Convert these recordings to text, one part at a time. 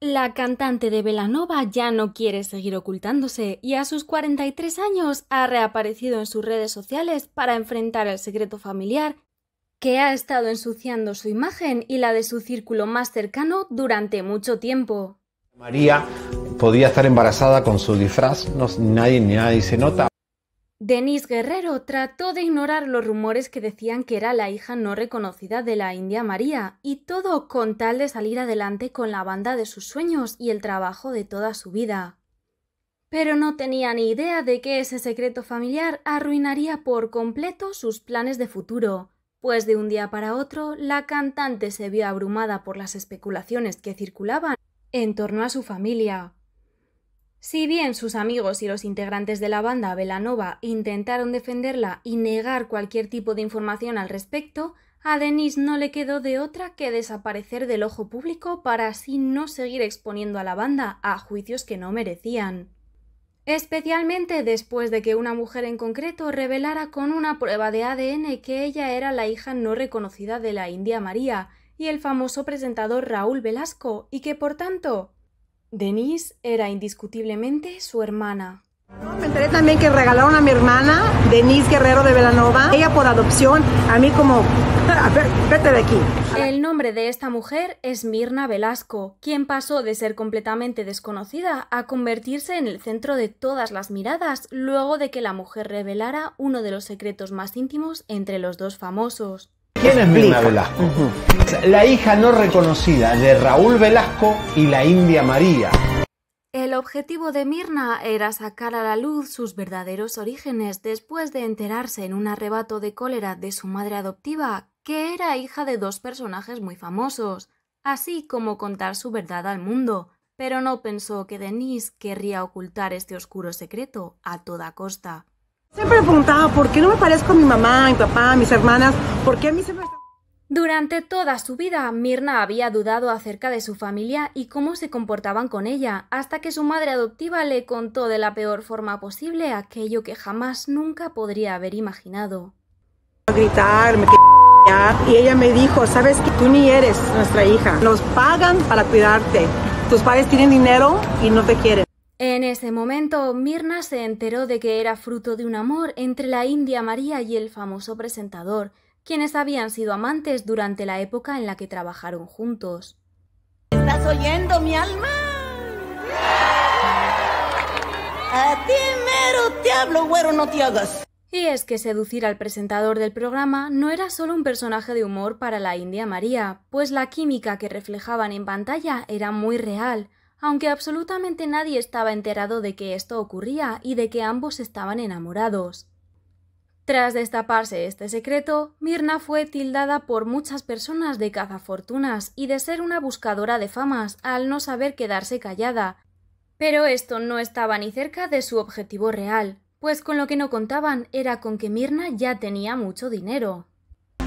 La cantante de Velanova ya no quiere seguir ocultándose y a sus 43 años ha reaparecido en sus redes sociales para enfrentar el secreto familiar que ha estado ensuciando su imagen y la de su círculo más cercano durante mucho tiempo. María podía estar embarazada con su disfraz, no, nadie, ni nadie se nota. Denise Guerrero trató de ignorar los rumores que decían que era la hija no reconocida de la India María, y todo con tal de salir adelante con la banda de sus sueños y el trabajo de toda su vida. Pero no tenía ni idea de que ese secreto familiar arruinaría por completo sus planes de futuro, pues de un día para otro la cantante se vio abrumada por las especulaciones que circulaban en torno a su familia, si bien sus amigos y los integrantes de la banda Velanova intentaron defenderla y negar cualquier tipo de información al respecto, a Denise no le quedó de otra que desaparecer del ojo público para así no seguir exponiendo a la banda a juicios que no merecían. Especialmente después de que una mujer en concreto revelara con una prueba de ADN que ella era la hija no reconocida de la India María y el famoso presentador Raúl Velasco y que por tanto Denise era indiscutiblemente su hermana. Me enteré también que regalaron a mi hermana, Denise Guerrero de Velanova, ella por adopción, a mí como, vete de aquí. El nombre de esta mujer es Mirna Velasco, quien pasó de ser completamente desconocida a convertirse en el centro de todas las miradas luego de que la mujer revelara uno de los secretos más íntimos entre los dos famosos. ¿Quién es Mirna Velasco? La hija no reconocida de Raúl Velasco y la India María. El objetivo de Mirna era sacar a la luz sus verdaderos orígenes después de enterarse en un arrebato de cólera de su madre adoptiva, que era hija de dos personajes muy famosos, así como contar su verdad al mundo. Pero no pensó que Denise querría ocultar este oscuro secreto a toda costa. Siempre me preguntaba, ¿por qué no me parezco a mi mamá, mi papá, mis hermanas? ¿Por qué a mí siempre me... Durante toda su vida, Mirna había dudado acerca de su familia y cómo se comportaban con ella, hasta que su madre adoptiva le contó de la peor forma posible aquello que jamás nunca podría haber imaginado. gritar, me y ella me dijo, sabes que tú ni eres nuestra hija, nos pagan para cuidarte, tus padres tienen dinero y no te quieren. En ese momento, Mirna se enteró de que era fruto de un amor entre la India María y el famoso presentador, quienes habían sido amantes durante la época en la que trabajaron juntos. ¿Estás oyendo mi alma? A ti mero te hablo, güero, no te hagas. Y es que seducir al presentador del programa no era solo un personaje de humor para la India María, pues la química que reflejaban en pantalla era muy real, aunque absolutamente nadie estaba enterado de que esto ocurría y de que ambos estaban enamorados. Tras destaparse este secreto, Mirna fue tildada por muchas personas de cazafortunas y de ser una buscadora de famas al no saber quedarse callada. Pero esto no estaba ni cerca de su objetivo real, pues con lo que no contaban era con que Mirna ya tenía mucho dinero.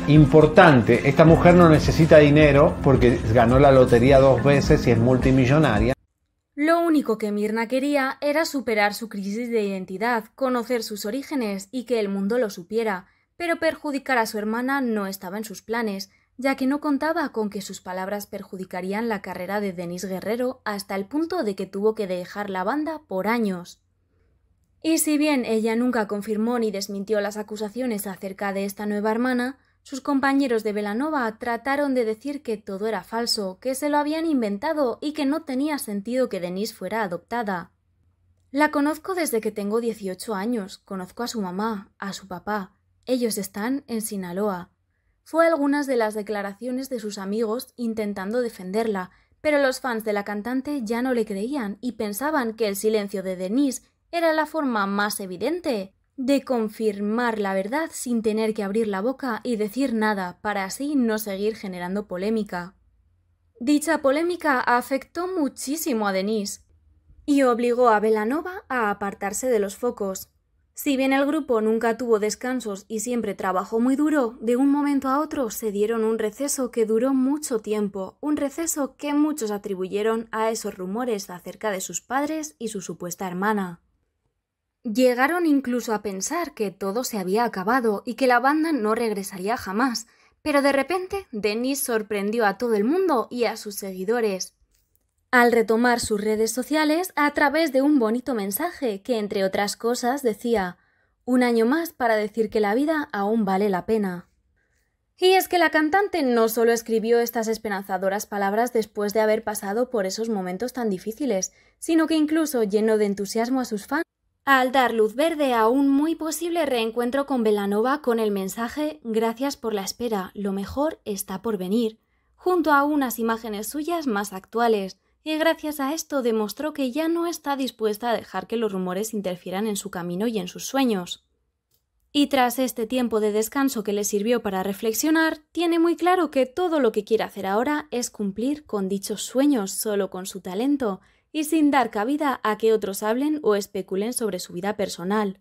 Importante, esta mujer no necesita dinero porque ganó la lotería dos veces y es multimillonaria. Lo único que Mirna quería era superar su crisis de identidad, conocer sus orígenes y que el mundo lo supiera, pero perjudicar a su hermana no estaba en sus planes, ya que no contaba con que sus palabras perjudicarían la carrera de Denis Guerrero hasta el punto de que tuvo que dejar la banda por años. Y si bien ella nunca confirmó ni desmintió las acusaciones acerca de esta nueva hermana, sus compañeros de Velanova trataron de decir que todo era falso, que se lo habían inventado y que no tenía sentido que Denise fuera adoptada. La conozco desde que tengo 18 años, conozco a su mamá, a su papá. Ellos están en Sinaloa. Fue algunas de las declaraciones de sus amigos intentando defenderla, pero los fans de la cantante ya no le creían y pensaban que el silencio de Denise era la forma más evidente de confirmar la verdad sin tener que abrir la boca y decir nada para así no seguir generando polémica. Dicha polémica afectó muchísimo a Denise y obligó a Velanova a apartarse de los focos. Si bien el grupo nunca tuvo descansos y siempre trabajó muy duro, de un momento a otro se dieron un receso que duró mucho tiempo, un receso que muchos atribuyeron a esos rumores acerca de sus padres y su supuesta hermana. Llegaron incluso a pensar que todo se había acabado y que la banda no regresaría jamás, pero de repente Denise sorprendió a todo el mundo y a sus seguidores. Al retomar sus redes sociales a través de un bonito mensaje que, entre otras cosas, decía un año más para decir que la vida aún vale la pena. Y es que la cantante no solo escribió estas esperanzadoras palabras después de haber pasado por esos momentos tan difíciles, sino que incluso llenó de entusiasmo a sus fans al dar luz verde a un muy posible reencuentro con Belanova con el mensaje Gracias por la espera, lo mejor está por venir, junto a unas imágenes suyas más actuales, y gracias a esto demostró que ya no está dispuesta a dejar que los rumores interfieran en su camino y en sus sueños. Y tras este tiempo de descanso que le sirvió para reflexionar, tiene muy claro que todo lo que quiere hacer ahora es cumplir con dichos sueños solo con su talento y sin dar cabida a que otros hablen o especulen sobre su vida personal.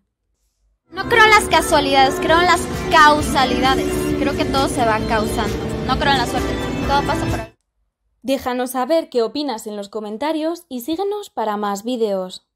No creo en las casualidades, creo en las causalidades. Creo que todo se va causando. No creo en la suerte, todo pasa por ahí. Déjanos saber qué opinas en los comentarios y síguenos para más vídeos.